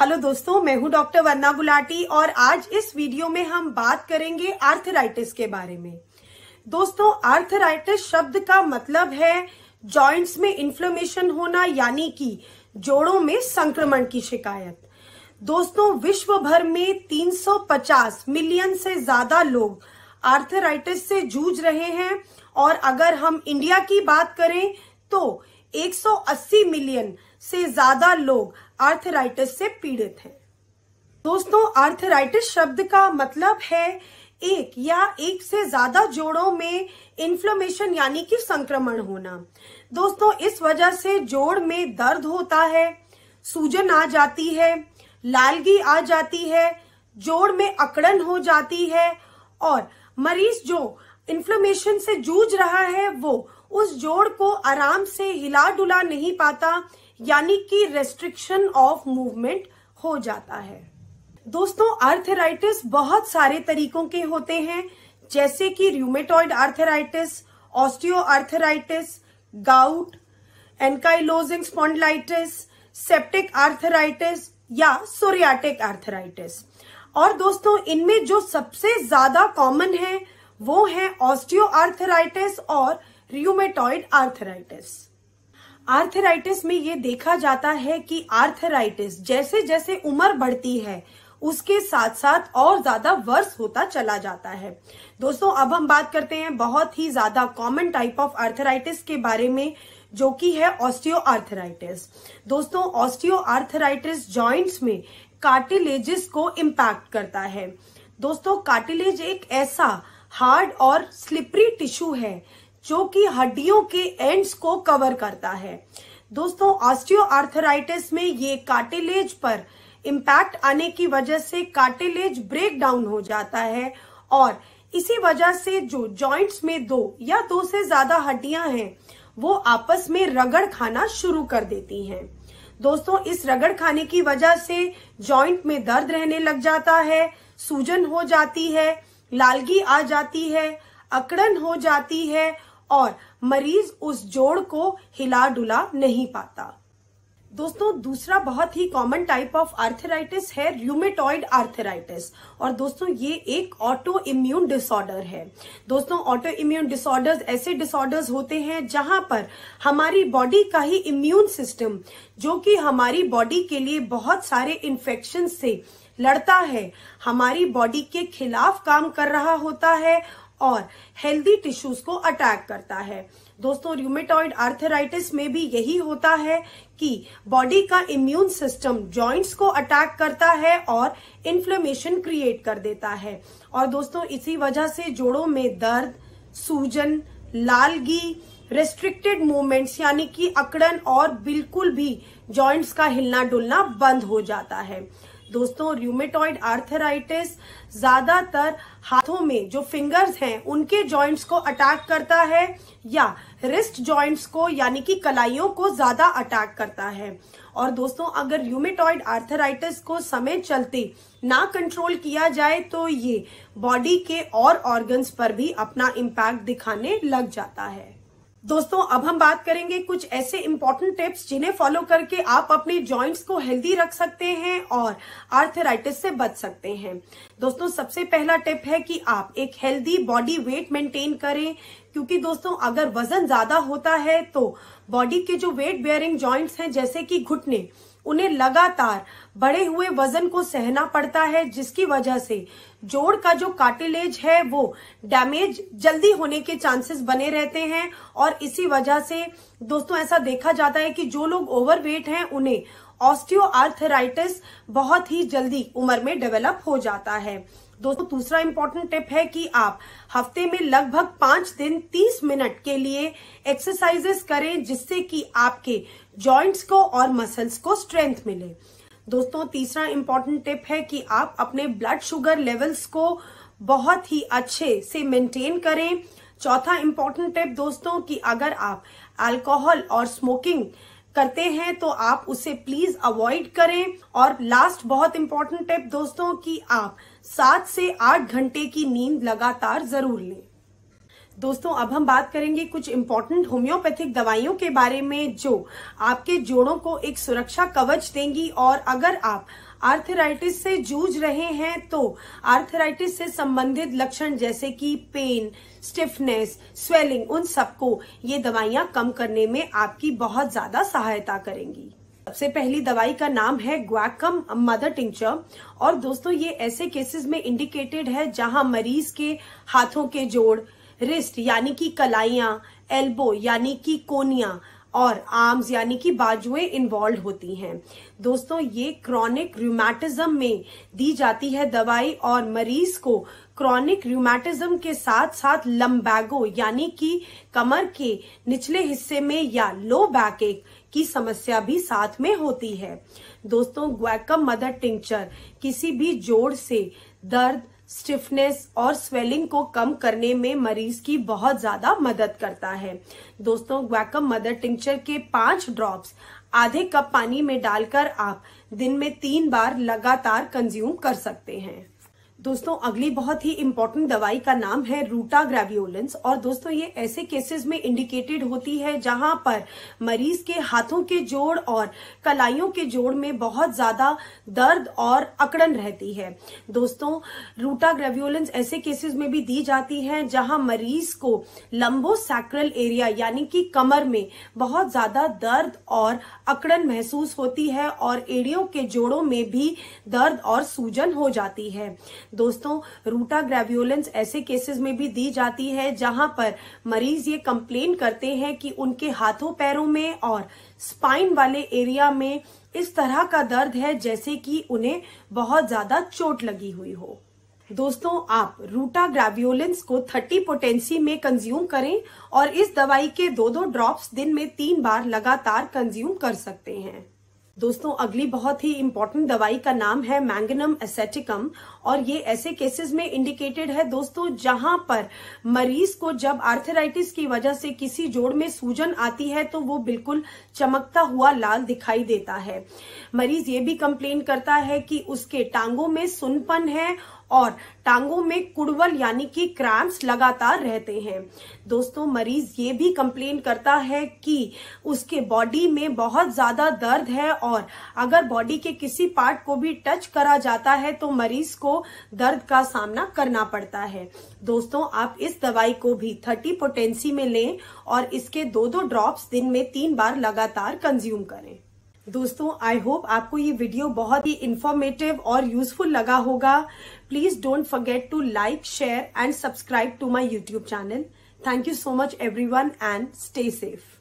hello दोस्तों मैं हूं डॉक्टर वर्णा गुलाटी और आज इस वीडियो में हम बात करेंगे आर्थराइटिस के बारे में दोस्तों आर्थराइटिस शब्द का मतलब है जॉइंट्स में इन्फ्लोमेशन होना यानी कि जोड़ों में संक्रमण की शिकायत दोस्तों विश्व भर में 350 मिलियन से ज्यादा लोग आर्थराइटिस से जूझ रहे हैं और अगर हम इंडिया की बात करें तो 180 मिलियन से ज्यादा लोग आर्थराइटिस से पीड़ित है दोस्तों आर्थराइटिस शब्द का मतलब है एक या एक से ज्यादा जोड़ों में इन्फ्लोमेशन यानी कि संक्रमण होना दोस्तों इस वजह से जोड़ में दर्द होता है सूजन आ जाती है लालगी आ जाती है जोड़ में अकड़न हो जाती है और मरीज जो इन्फ्लोमेशन से जूझ रहा है वो उस जोड़ को आराम से हिला डुला नहीं पाता यानी कि रेस्ट्रिक्शन ऑफ मूवमेंट हो जाता है दोस्तों आर्थराइटिस बहुत सारे तरीकों के होते हैं जैसे कि rheumatoid arthritis osteo arthritis gout ankylosing spondylitis septic arthritis या सोरियाटिक आर्थराइटिस और दोस्तों इनमें जो सबसे ज्यादा कॉमन है वो है ऑस्टियो आर्थराइटिस और रूमेटॉइड आर्थराइटिस आर्थराइटिस में ये देखा जाता है कि आर्थराइटिस जैसे जैसे उम्र बढ़ती है उसके साथ साथ और ज्यादा वर्स होता चला जाता है दोस्तों अब हम बात करते हैं बहुत ही ज्यादा कॉमन टाइप ऑफ आर्थराइटिस के बारे में जो कि है ऑस्टियो आर्थराइटिस दोस्तों ऑस्टियो आर्थराइटिस ज्वाइंट्स में कार्टिलेजिस को इम्पैक्ट करता है दोस्तों कार्टिलेज एक ऐसा हार्ड और स्लिपरी टिश्यू है जो कि हड्डियों के एंड्स को कवर करता है दोस्तों आर्थराइटिस में ये कार्टिलेज पर इम्पैक्ट आने की वजह से कार्टिलेज ब्रेक डाउन हो जाता है और इसी वजह से जो जॉइंट्स में दो या दो से ज्यादा हड्डियां हैं वो आपस में रगड़ खाना शुरू कर देती हैं दोस्तों इस रगड़ खाने की वजह से जॉइंट में दर्द रहने लग जाता है सूजन हो जाती है लालगी आ जाती है अकड़न हो जाती है और मरीज उस जोड़ को हिला डुला नहीं पाता दोस्तों दूसरा बहुत ही कॉमन टाइप ऑफ आर्थराइटिस है र्यूमेटॉइड आर्थराइटिस और दोस्तों ये एक ऑटो इम्यून डिसऑर्डर है दोस्तों ऑटो इम्यून डिसऑर्डर्स ऐसे डिसऑर्डर्स होते हैं जहां पर हमारी बॉडी का ही इम्यून सिस्टम जो कि हमारी बॉडी के लिए बहुत सारे इन्फेक्शन से लड़ता है हमारी बॉडी के खिलाफ काम कर रहा होता है और हेल्दी टिश्यूज को अटैक करता है दोस्तों रूमेटॉइड आर्थराइटिस में भी यही होता है कि बॉडी का इम्यून सिस्टम जॉइंट्स को अटैक करता है और इन्फ्लेमेशन क्रिएट कर देता है और दोस्तों इसी वजह से जोड़ों में दर्द सूजन लालगी रेस्ट्रिक्टेड मूवमेंट्स यानी कि अकड़न और बिल्कुल भी जॉइंट्स का हिलना डुलना बंद हो जाता है दोस्तों रूमेटॉइड आर्थराइटिस ज्यादातर हाथों में जो फिंगर्स हैं उनके जॉइंट्स को अटैक करता है या रिस्ट जॉइंट्स को यानी कि कलाइयों को ज्यादा अटैक करता है और दोस्तों अगर यूमेटॉइड आर्थराइटिस को समय चलते ना कंट्रोल किया जाए तो ये बॉडी के और ऑर्गन्स पर भी अपना इम्पैक्ट दिखाने लग जाता है दोस्तों अब हम बात करेंगे कुछ ऐसे इम्पोर्टेंट टिप्स जिन्हें फॉलो करके आप अपने जॉइंट्स को हेल्दी रख सकते हैं और आर्थराइटिस से बच सकते हैं दोस्तों सबसे पहला टिप है कि आप एक हेल्दी बॉडी वेट मेंटेन करें क्योंकि दोस्तों अगर वजन ज्यादा होता है तो बॉडी के जो वेट बेयरिंग ज्वाइंट हैं जैसे कि घुटने उन्हें लगातार बढ़े हुए वजन को सहना पड़ता है जिसकी वजह से जोड़ का जो काटिलेज है वो डैमेज जल्दी होने के चांसेस बने रहते हैं और इसी वजह से दोस्तों ऐसा देखा जाता है कि जो लोग ओवरवेट हैं उन्हें ऑस्टियोआर्थराइटिस बहुत ही जल्दी उम्र में डेवलप हो जाता है दोस्तों दूसरा इम्पोर्टेंट टिप है कि आप हफ्ते में लगभग पांच दिन तीस मिनट के लिए एक्सरसाइजेस करें जिससे कि आपके जॉइंट्स को और मसल्स को स्ट्रेंथ मिले दोस्तों तीसरा इम्पोर्टेंट टिप है कि आप अपने ब्लड शुगर लेवल्स को बहुत ही अच्छे से मेंटेन करें चौथा इम्पोर्टेंट टिप दोस्तों कि अगर आप अल्कोहल और स्मोकिंग करते हैं तो आप उसे प्लीज अवॉइड करें और लास्ट बहुत इंपॉर्टेंट टिप दोस्तों कि आप सात से आठ घंटे की नींद लगातार जरूर लें दोस्तों अब हम बात करेंगे कुछ इम्पोर्टेंट होम्योपैथिक दवाइयों के बारे में जो आपके जोड़ों को एक सुरक्षा कवच देंगी और अगर आप आर्थराइटिस से जूझ रहे हैं तो आर्थराइटिस से संबंधित लक्षण जैसे कि पेन स्टिफनेस स्वेलिंग उन सबको ये दवाइयां कम करने में आपकी बहुत ज्यादा सहायता करेंगी सबसे पहली दवाई का नाम है ग्वाकम मदर टिंचर और दोस्तों ये ऐसे केसेस में इंडिकेटेड है जहां मरीज के हाथों के जोड़ रिस्ट यानी कि कलाइया एल्बो यानी कि कोनिया और आर्म्स यानी कि बाजुएं इन्वॉल्व होती हैं दोस्तों ये क्रॉनिक रूमैटिज्म में दी जाती है दवाई और मरीज को क्रॉनिक रूमैटिज्म के साथ साथ लम्बैगो यानी कि कमर के निचले हिस्से में या लो बैक एक की समस्या भी साथ में होती है दोस्तों ग्वैकम मदर टिंचर किसी भी जोड़ से दर्द स्टिफनेस और स्वेलिंग को कम करने में मरीज की बहुत ज्यादा मदद करता है दोस्तों ग्वैकम मदर टिंचर के पांच ड्रॉप्स आधे कप पानी में डालकर आप दिन में तीन बार लगातार कंज्यूम कर सकते हैं दोस्तों अगली बहुत ही इम्पोर्टेंट दवाई का नाम है रूटा ग्रेवियोलेंस और दोस्तों ये ऐसे केसेस में इंडिकेटेड होती है जहां पर मरीज के हाथों के जोड़ और कलाइयों के जोड़ में बहुत ज्यादा दर्द और अकड़न रहती है दोस्तों रूटा ग्रेवियोलेंस ऐसे केसेस में भी दी जाती है जहां मरीज को लंबो सैक्रल एरिया यानी कि कमर में बहुत ज्यादा दर्द और अकड़न महसूस होती है और एड़ियों के जोड़ों में भी दर्द और सूजन हो जाती है दोस्तों रूटा ग्रेव्यूलेंस ऐसे केसेस में भी दी जाती है जहां पर मरीज ये कंप्लेन करते हैं कि उनके हाथों पैरों में और स्पाइन वाले एरिया में इस तरह का दर्द है जैसे कि उन्हें बहुत ज्यादा चोट लगी हुई हो दोस्तों आप रूटा ग्रेव्यूलेंस को 30 पोटेंसी में कंज्यूम करें और इस दवाई के दो दो ड्रॉप्स दिन में तीन बार लगातार कंज्यूम कर सकते हैं दोस्तों अगली बहुत ही इम्पोर्टेंट दवाई का नाम है मैंगनम एसेटिकम और ये ऐसे केसेस में इंडिकेटेड है दोस्तों जहां पर मरीज को जब आर्थराइटिस की वजह से किसी जोड़ में सूजन आती है तो वो बिल्कुल चमकता हुआ लाल दिखाई देता है मरीज ये भी कंप्लेन करता है कि उसके टांगों में सुनपन है और टांगों में कुड़वल यानी कि क्रैम्प्स लगातार रहते हैं दोस्तों मरीज ये भी कंप्लेन करता है कि उसके बॉडी में बहुत ज्यादा दर्द है और अगर बॉडी के किसी पार्ट को भी टच करा जाता है तो मरीज को दर्द का सामना करना पड़ता है दोस्तों आप इस दवाई को भी थर्टी पोटेंसी में लें और इसके दो दो ड्रॉप्स दिन में तीन बार लगातार कंज्यूम करें दोस्तों आई होप आपको ये वीडियो बहुत ही इन्फॉर्मेटिव और यूजफुल लगा होगा please don't forget to like share and subscribe to my YouTube channel thank you so much everyone and stay safe